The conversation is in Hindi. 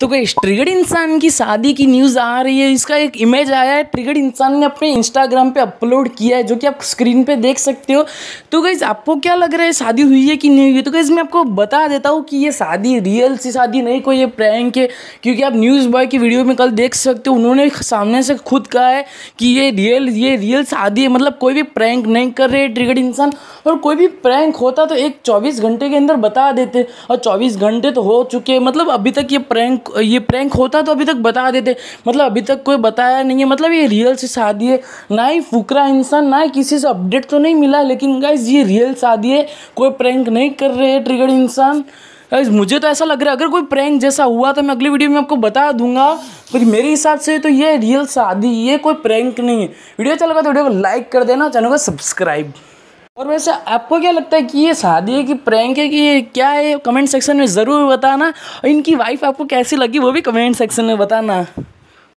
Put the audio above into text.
तो कोई ट्रिगर्ड इंसान की शादी की न्यूज़ आ रही है इसका एक इमेज आया है ट्रिगर्ड इंसान ने अपने इंस्टाग्राम पे अपलोड किया है जो कि आप स्क्रीन पे देख सकते हो तो गई आपको क्या लग रहा है शादी हुई है कि नहीं हुई तो गईज़ मैं आपको बता देता हूँ कि ये शादी रियल सी शादी नहीं कोई ये प्रैंक है क्योंकि आप न्यूज़ बॉय की वीडियो में कल देख सकते हो उन्होंने सामने से खुद कहा है कि ये रियल ये रियल शादी है मतलब कोई भी प्रैंक नहीं कर रहे ट्रिगर्ड इंसान और कोई भी प्रैंक होता तो एक चौबीस घंटे के अंदर बता देते और चौबीस घंटे तो हो चुके मतलब अभी तक ये प्रैंक ये प्रैंक होता तो अभी तक बता देते मतलब अभी तक कोई बताया नहीं है मतलब ये रियल से शादी है ना ही फुकरा इंसान ना ही किसी से अपडेट तो नहीं मिला लेकिन गाइज ये रियल शादी है कोई प्रैंक नहीं कर रहे हैं ट्रिगर इंसान गाइज मुझे तो ऐसा लग रहा है अगर कोई प्रैंक जैसा हुआ तो मैं अगली वीडियो में आपको बता दूंगा पर मेरे हिसाब से तो ये रियल शादी ये कोई प्रैंक नहीं है वीडियो अच्छा लगा तो वीडियो को लाइक कर देना चैनल को सब्सक्राइब और वैसे आपको क्या लगता है कि ये शादी है कि प्रैंक है कि ये क्या है कमेंट सेक्शन में ज़रूर बताना और इनकी वाइफ आपको कैसी लगी वो भी कमेंट सेक्शन में बताना